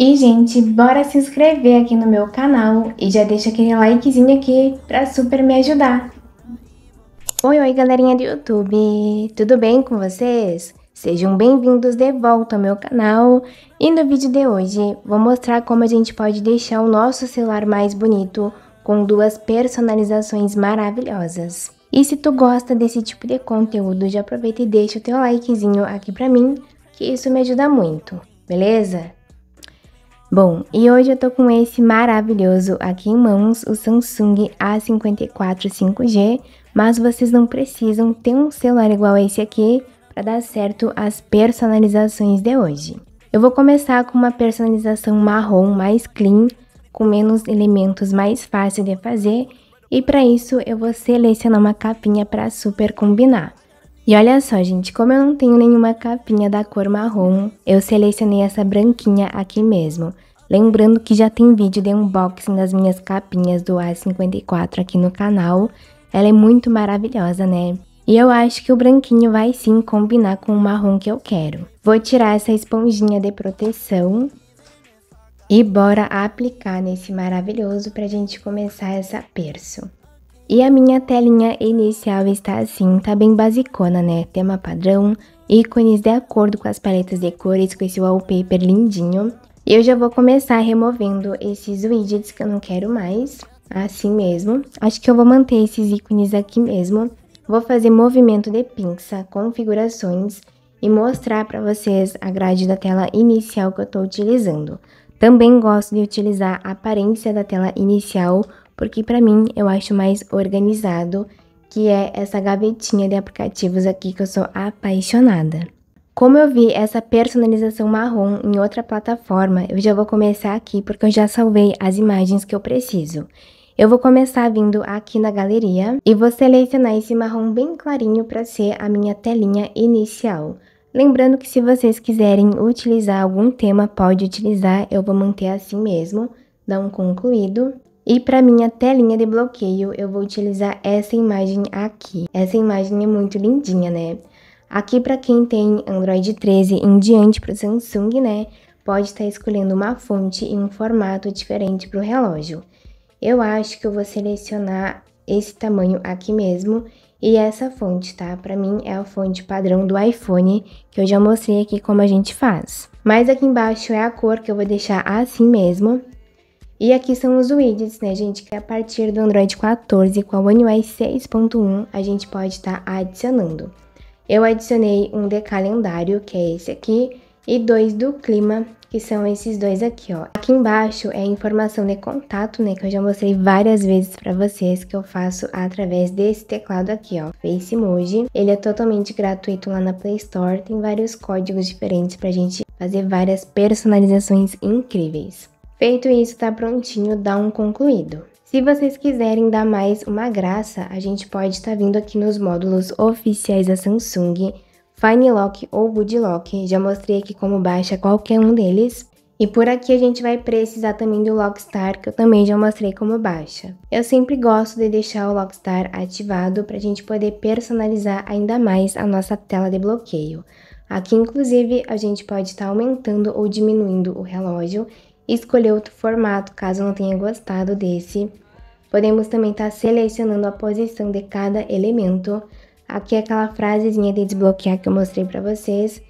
E, gente, bora se inscrever aqui no meu canal e já deixa aquele likezinho aqui pra super me ajudar. Oi, oi, galerinha do YouTube! Tudo bem com vocês? Sejam bem-vindos de volta ao meu canal e no vídeo de hoje vou mostrar como a gente pode deixar o nosso celular mais bonito com duas personalizações maravilhosas. E se tu gosta desse tipo de conteúdo, já aproveita e deixa o teu likezinho aqui pra mim, que isso me ajuda muito, beleza? Bom, e hoje eu tô com esse maravilhoso aqui em mãos, o Samsung A54 5G, mas vocês não precisam ter um celular igual a esse aqui para dar certo as personalizações de hoje. Eu vou começar com uma personalização marrom mais clean, com menos elementos mais fácil de fazer, e para isso eu vou selecionar uma capinha para super combinar. E olha só, gente, como eu não tenho nenhuma capinha da cor marrom, eu selecionei essa branquinha aqui mesmo. Lembrando que já tem vídeo de unboxing das minhas capinhas do A54 aqui no canal. Ela é muito maravilhosa, né? E eu acho que o branquinho vai sim combinar com o marrom que eu quero. Vou tirar essa esponjinha de proteção e bora aplicar nesse maravilhoso pra gente começar essa perso. E a minha telinha inicial está assim, tá bem basicona, né? Tema padrão, ícones de acordo com as paletas de cores, com esse wallpaper lindinho. E eu já vou começar removendo esses widgets que eu não quero mais, assim mesmo. Acho que eu vou manter esses ícones aqui mesmo. Vou fazer movimento de pinça, configurações e mostrar para vocês a grade da tela inicial que eu estou utilizando. Também gosto de utilizar a aparência da tela inicial porque para mim eu acho mais organizado, que é essa gavetinha de aplicativos aqui que eu sou apaixonada. Como eu vi essa personalização marrom em outra plataforma, eu já vou começar aqui porque eu já salvei as imagens que eu preciso. Eu vou começar vindo aqui na galeria e vou selecionar esse marrom bem clarinho para ser a minha telinha inicial. Lembrando que se vocês quiserem utilizar algum tema, pode utilizar, eu vou manter assim mesmo. Dá um concluído. E para minha telinha de bloqueio, eu vou utilizar essa imagem aqui. Essa imagem é muito lindinha, né? Aqui para quem tem Android 13 em diante para o Samsung, né? Pode estar tá escolhendo uma fonte e um formato diferente para o relógio. Eu acho que eu vou selecionar esse tamanho aqui mesmo e essa fonte, tá? Para mim é a fonte padrão do iPhone, que eu já mostrei aqui como a gente faz. Mas aqui embaixo é a cor que eu vou deixar assim mesmo. E aqui são os widgets, né, gente? Que a partir do Android 14 com a One UI 6.1 a gente pode estar tá adicionando. Eu adicionei um de calendário, que é esse aqui, e dois do clima, que são esses dois aqui, ó. Aqui embaixo é a informação de contato, né, que eu já mostrei várias vezes para vocês, que eu faço através desse teclado aqui, ó, Facemoji. Ele é totalmente gratuito lá na Play Store, tem vários códigos diferentes pra gente fazer várias personalizações incríveis. Feito isso, está prontinho, dá um concluído. Se vocês quiserem dar mais uma graça, a gente pode estar tá vindo aqui nos módulos oficiais da Samsung, Fine Lock ou Good Lock, já mostrei aqui como baixa qualquer um deles. E por aqui a gente vai precisar também do Lockstar, que eu também já mostrei como baixa. Eu sempre gosto de deixar o Lockstar ativado para a gente poder personalizar ainda mais a nossa tela de bloqueio. Aqui, inclusive, a gente pode estar tá aumentando ou diminuindo o relógio escolher outro formato caso não tenha gostado desse. Podemos também estar tá selecionando a posição de cada elemento. Aqui é aquela frasezinha de desbloquear que eu mostrei para vocês.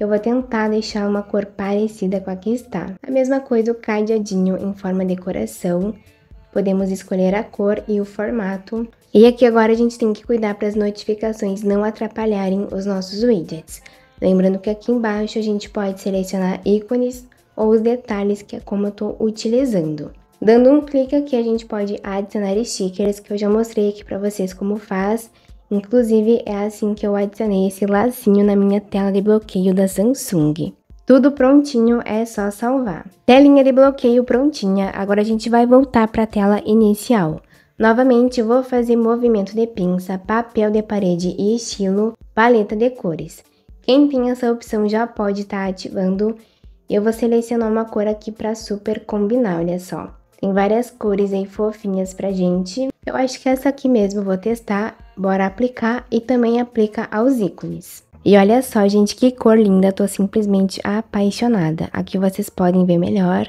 Eu vou tentar deixar uma cor parecida com a que está. A mesma coisa o cadeadinho em forma de coração. Podemos escolher a cor e o formato. E aqui agora a gente tem que cuidar para as notificações não atrapalharem os nossos widgets. Lembrando que aqui embaixo a gente pode selecionar ícones ou os detalhes que é como eu estou utilizando. Dando um clique aqui, a gente pode adicionar stickers, que eu já mostrei aqui para vocês como faz. Inclusive, é assim que eu adicionei esse lacinho na minha tela de bloqueio da Samsung. Tudo prontinho, é só salvar. Telinha de bloqueio prontinha, agora a gente vai voltar para a tela inicial. Novamente, vou fazer movimento de pinça, papel de parede e estilo, paleta de cores. Quem tem essa opção já pode estar tá ativando eu vou selecionar uma cor aqui para super combinar, olha só. Tem várias cores aí fofinhas pra gente. Eu acho que essa aqui mesmo vou testar, bora aplicar e também aplica aos ícones. E olha só, gente, que cor linda, tô simplesmente apaixonada. Aqui vocês podem ver melhor.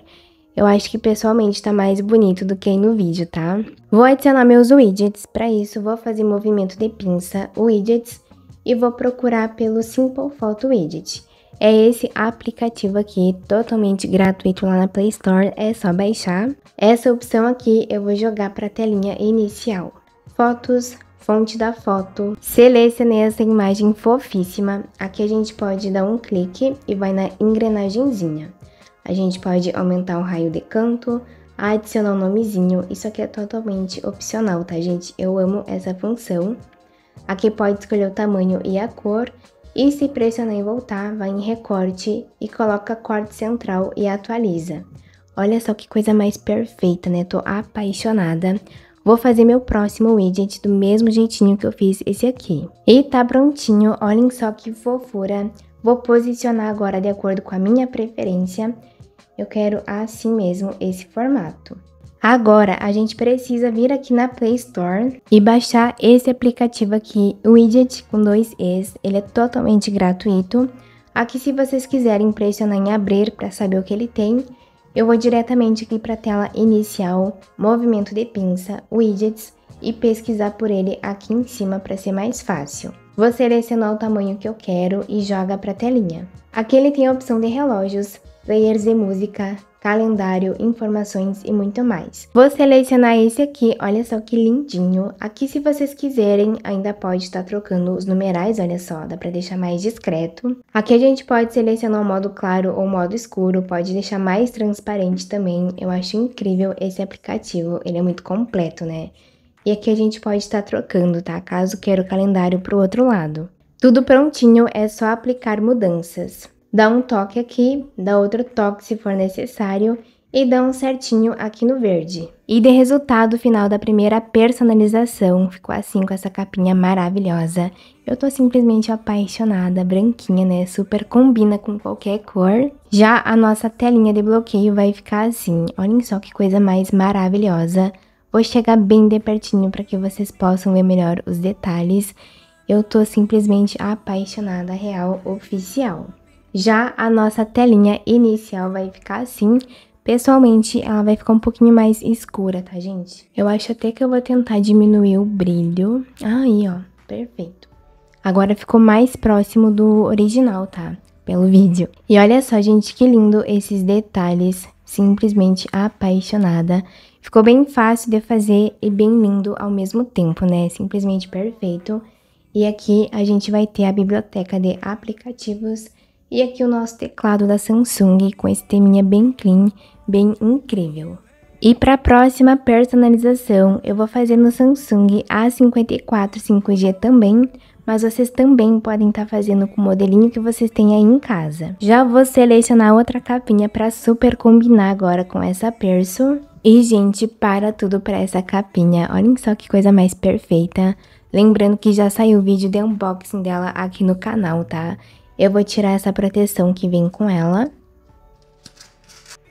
Eu acho que pessoalmente tá mais bonito do que aí no vídeo, tá? Vou adicionar meus widgets, para isso vou fazer movimento de pinça, widgets, e vou procurar pelo Simple Photo Widget. É esse aplicativo aqui, totalmente gratuito lá na Play Store, é só baixar. Essa opção aqui eu vou jogar para a telinha inicial. Fotos, fonte da foto. Selecionei essa imagem fofíssima. Aqui a gente pode dar um clique e vai na engrenagemzinha. A gente pode aumentar o raio de canto, adicionar um nomezinho. Isso aqui é totalmente opcional, tá, gente? Eu amo essa função. Aqui pode escolher o tamanho e a cor e se pressionar e voltar, vai em recorte e coloca corte central e atualiza. Olha só que coisa mais perfeita, né? Tô apaixonada. Vou fazer meu próximo widget do mesmo jeitinho que eu fiz esse aqui. E tá prontinho, olhem só que fofura. Vou posicionar agora de acordo com a minha preferência. Eu quero assim mesmo esse formato. Agora a gente precisa vir aqui na Play Store e baixar esse aplicativo aqui, Widget com dois E's, ele é totalmente gratuito. Aqui se vocês quiserem pressionar em abrir para saber o que ele tem, eu vou diretamente aqui para a tela inicial, movimento de pinça, widgets e pesquisar por ele aqui em cima para ser mais fácil. Vou selecionar o tamanho que eu quero e joga para a telinha. Aqui ele tem a opção de relógios, players de música, calendário, informações e muito mais. Vou selecionar esse aqui, olha só que lindinho. Aqui se vocês quiserem, ainda pode estar tá trocando os numerais, olha só, dá para deixar mais discreto. Aqui a gente pode selecionar o modo claro ou modo escuro, pode deixar mais transparente também. Eu acho incrível esse aplicativo, ele é muito completo, né? E aqui a gente pode estar trocando, tá? Caso queira o calendário para o outro lado. Tudo prontinho, é só aplicar mudanças. Dá um toque aqui, dá outro toque se for necessário e dá um certinho aqui no verde. E de resultado final da primeira personalização, ficou assim com essa capinha maravilhosa. Eu tô simplesmente apaixonada, branquinha, né? Super combina com qualquer cor. Já a nossa telinha de bloqueio vai ficar assim. Olhem só que coisa mais maravilhosa. Vou chegar bem de pertinho para que vocês possam ver melhor os detalhes. Eu tô simplesmente apaixonada real oficial. Já a nossa telinha inicial vai ficar assim. Pessoalmente, ela vai ficar um pouquinho mais escura, tá, gente? Eu acho até que eu vou tentar diminuir o brilho. Aí, ó, perfeito. Agora ficou mais próximo do original, tá? Pelo vídeo. E olha só, gente, que lindo esses detalhes. Simplesmente apaixonada. Ficou bem fácil de fazer e bem lindo ao mesmo tempo, né? Simplesmente perfeito. E aqui a gente vai ter a biblioteca de aplicativos e aqui o nosso teclado da Samsung com esse teminha bem clean, bem incrível. E para a próxima personalização, eu vou fazer no Samsung A54 5G também, mas vocês também podem estar tá fazendo com o modelinho que vocês têm aí em casa. Já vou selecionar outra capinha para super combinar agora com essa perso. E, gente, para tudo para essa capinha. Olhem só que coisa mais perfeita. Lembrando que já saiu o vídeo de unboxing dela aqui no canal, tá? Eu vou tirar essa proteção que vem com ela.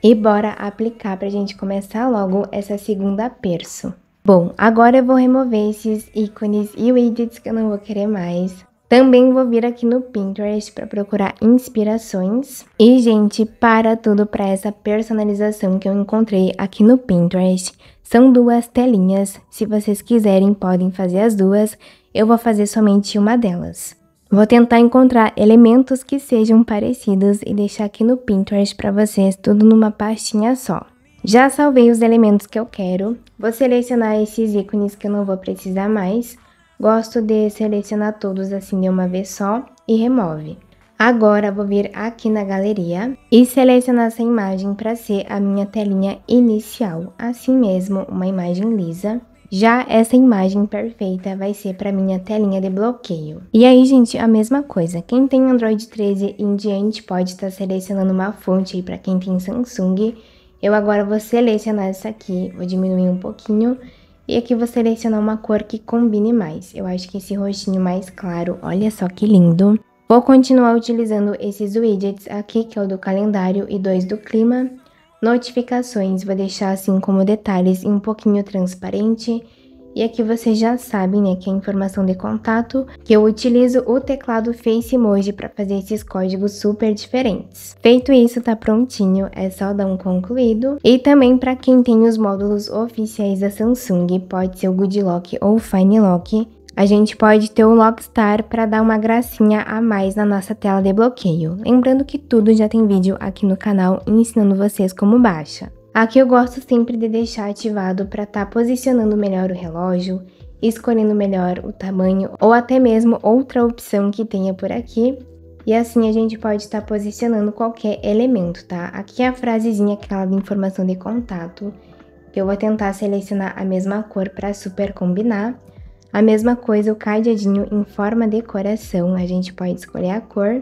E bora aplicar pra gente começar logo essa segunda perso. Bom, agora eu vou remover esses ícones e widgets que eu não vou querer mais. Também vou vir aqui no Pinterest para procurar inspirações. E, gente, para tudo para essa personalização que eu encontrei aqui no Pinterest. São duas telinhas, se vocês quiserem podem fazer as duas, eu vou fazer somente uma delas. Vou tentar encontrar elementos que sejam parecidos e deixar aqui no Pinterest para vocês tudo numa pastinha só. Já salvei os elementos que eu quero, vou selecionar esses ícones que eu não vou precisar mais Gosto de selecionar todos assim de uma vez só e remove. Agora vou vir aqui na galeria e selecionar essa imagem para ser a minha telinha inicial, assim mesmo uma imagem lisa. Já essa imagem perfeita vai ser para minha telinha de bloqueio. E aí, gente, a mesma coisa. Quem tem Android 13 em diante pode estar tá selecionando uma fonte aí para quem tem Samsung. Eu agora vou selecionar essa aqui, vou diminuir um pouquinho e aqui vou selecionar uma cor que combine mais. Eu acho que esse roxinho mais claro, olha só que lindo. Vou continuar utilizando esses widgets aqui, que é o do calendário e dois do clima. Notificações, vou deixar assim como detalhes e um pouquinho transparente. E aqui vocês já sabem, né, que é a informação de contato, que eu utilizo o teclado Face Emoji para fazer esses códigos super diferentes. Feito isso, tá prontinho, é só dar um concluído. E também para quem tem os módulos oficiais da Samsung, pode ser o Good Lock ou o Fine Lock, a gente pode ter o Lockstar para dar uma gracinha a mais na nossa tela de bloqueio. Lembrando que tudo já tem vídeo aqui no canal ensinando vocês como baixa. Aqui eu gosto sempre de deixar ativado para estar tá posicionando melhor o relógio, escolhendo melhor o tamanho ou até mesmo outra opção que tenha por aqui. E assim a gente pode estar tá posicionando qualquer elemento, tá? Aqui é a frasezinha, aquela de informação de contato. Eu vou tentar selecionar a mesma cor para super combinar. A mesma coisa o cadeadinho em forma de coração, a gente pode escolher a cor.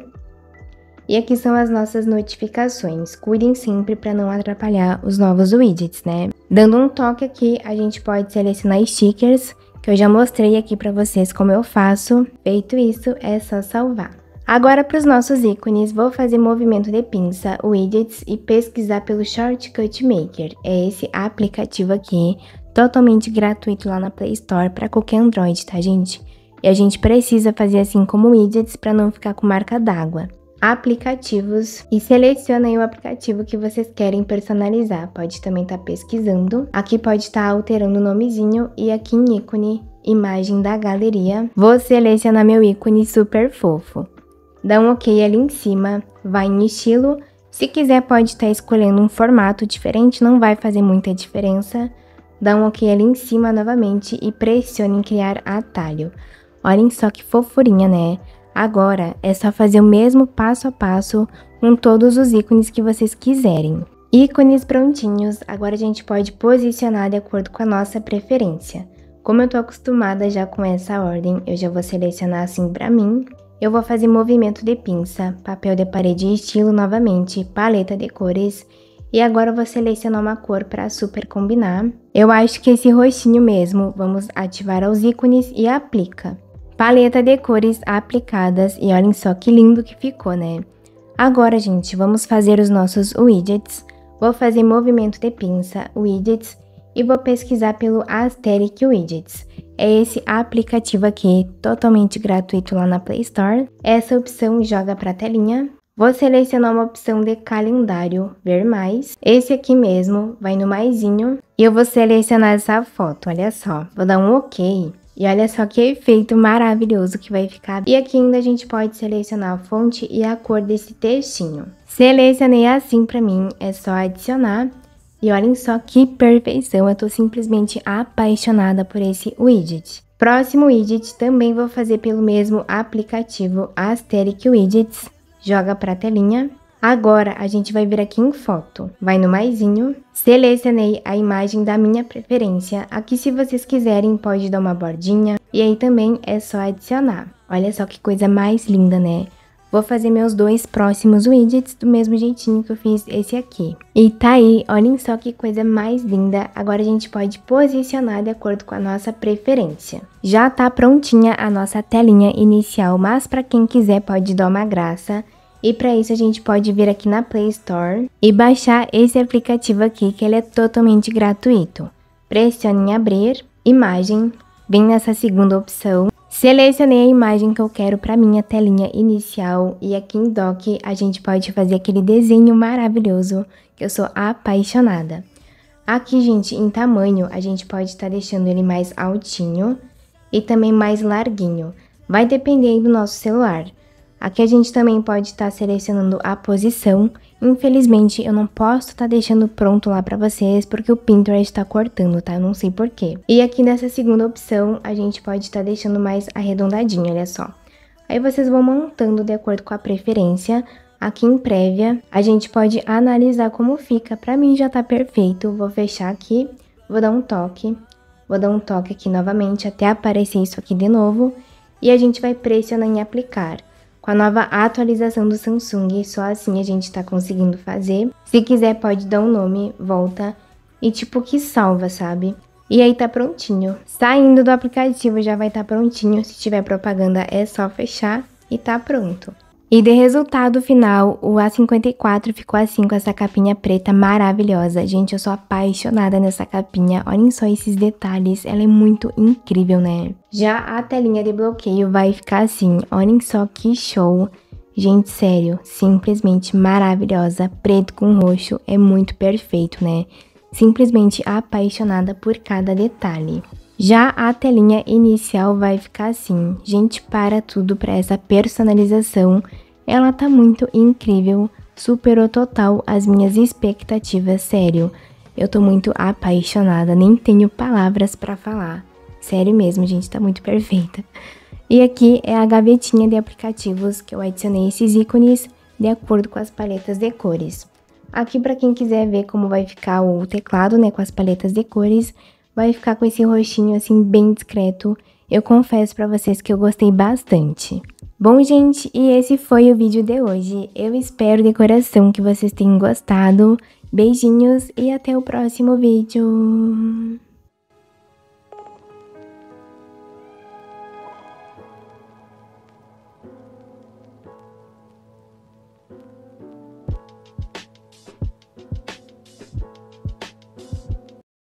E aqui são as nossas notificações. Cuidem sempre para não atrapalhar os novos widgets, né? Dando um toque aqui, a gente pode selecionar stickers, que eu já mostrei aqui para vocês como eu faço. Feito isso, é só salvar. Agora para os nossos ícones, vou fazer movimento de pinça, widgets e pesquisar pelo Shortcut Maker. É esse aplicativo aqui, totalmente gratuito lá na Play Store para qualquer Android, tá gente? E a gente precisa fazer assim como widgets para não ficar com marca d'água aplicativos e selecionem o aplicativo que vocês querem personalizar. Pode também estar tá pesquisando. Aqui pode estar tá alterando o nomezinho e aqui em ícone, imagem da galeria, vou selecionar meu ícone super fofo. Dá um OK ali em cima, vai em estilo. Se quiser pode estar tá escolhendo um formato diferente, não vai fazer muita diferença. Dá um OK ali em cima novamente e pressione em criar atalho. Olhem só que fofurinha, né? Agora é só fazer o mesmo passo a passo com todos os ícones que vocês quiserem. Ícones prontinhos, agora a gente pode posicionar de acordo com a nossa preferência. Como eu estou acostumada já com essa ordem, eu já vou selecionar assim para mim. Eu vou fazer movimento de pinça, papel de parede e estilo novamente, paleta de cores e agora eu vou selecionar uma cor para super combinar. Eu acho que esse roxinho mesmo, vamos ativar os ícones e aplica paleta de cores aplicadas e olhem só que lindo que ficou, né? Agora, gente, vamos fazer os nossos widgets. Vou fazer movimento de pinça, widgets, e vou pesquisar pelo Asteric Widgets. É esse aplicativo aqui, totalmente gratuito lá na Play Store. Essa opção joga para a telinha. Vou selecionar uma opção de calendário, ver mais. Esse aqui mesmo, vai no maisinho. E eu vou selecionar essa foto, olha só. Vou dar um OK. E olha só que efeito maravilhoso que vai ficar. E aqui ainda a gente pode selecionar a fonte e a cor desse textinho. Selecionei assim pra mim, é só adicionar. E olhem só que perfeição, eu tô simplesmente apaixonada por esse widget. Próximo widget também vou fazer pelo mesmo aplicativo Asteric Widgets. Joga pra telinha Agora a gente vai vir aqui em foto, vai no maisinho, selecionei a imagem da minha preferência, aqui se vocês quiserem pode dar uma bordinha, e aí também é só adicionar. Olha só que coisa mais linda, né? Vou fazer meus dois próximos widgets do mesmo jeitinho que eu fiz esse aqui. E tá aí, olhem só que coisa mais linda. Agora a gente pode posicionar de acordo com a nossa preferência. Já tá prontinha a nossa telinha inicial, mas para quem quiser pode dar uma graça e para isso a gente pode vir aqui na Play Store e baixar esse aplicativo aqui, que ele é totalmente gratuito. Pressione em abrir, imagem, vem nessa segunda opção. Selecionei a imagem que eu quero para minha telinha inicial e aqui em Dock a gente pode fazer aquele desenho maravilhoso que eu sou apaixonada. Aqui, gente, em tamanho, a gente pode estar tá deixando ele mais altinho e também mais larguinho. Vai depender do nosso celular. Aqui a gente também pode estar tá selecionando a posição. Infelizmente, eu não posso estar tá deixando pronto lá para vocês, porque o Pinterest está cortando, tá? Eu não sei porquê. E aqui nessa segunda opção, a gente pode estar tá deixando mais arredondadinho, olha só. Aí vocês vão montando de acordo com a preferência. Aqui em prévia, a gente pode analisar como fica. Para mim já tá perfeito, vou fechar aqui, vou dar um toque. Vou dar um toque aqui novamente até aparecer isso aqui de novo. E a gente vai pressionar em aplicar com a nova atualização do Samsung, só assim a gente está conseguindo fazer. Se quiser, pode dar um nome, volta e tipo que salva, sabe? E aí tá prontinho. Saindo do aplicativo já vai estar tá prontinho. Se tiver propaganda é só fechar e tá pronto. E de resultado final, o A54 ficou assim com essa capinha preta maravilhosa. Gente, eu sou apaixonada nessa capinha. Olhem só esses detalhes, ela é muito incrível, né? Já a telinha de bloqueio vai ficar assim. Olhem só que show. Gente, sério, simplesmente maravilhosa. Preto com roxo é muito perfeito, né? Simplesmente apaixonada por cada detalhe. Já a telinha inicial vai ficar assim. Gente, para tudo para essa personalização. Ela tá muito incrível, superou total as minhas expectativas, sério. Eu tô muito apaixonada, nem tenho palavras para falar. Sério mesmo, gente, tá muito perfeita. E aqui é a gavetinha de aplicativos que eu adicionei esses ícones de acordo com as paletas de cores. Aqui para quem quiser ver como vai ficar o teclado, né, com as paletas de cores, vai ficar com esse roxinho assim bem discreto. Eu confesso para vocês que eu gostei bastante. Bom, gente, e esse foi o vídeo de hoje. Eu espero de coração que vocês tenham gostado. Beijinhos e até o próximo vídeo.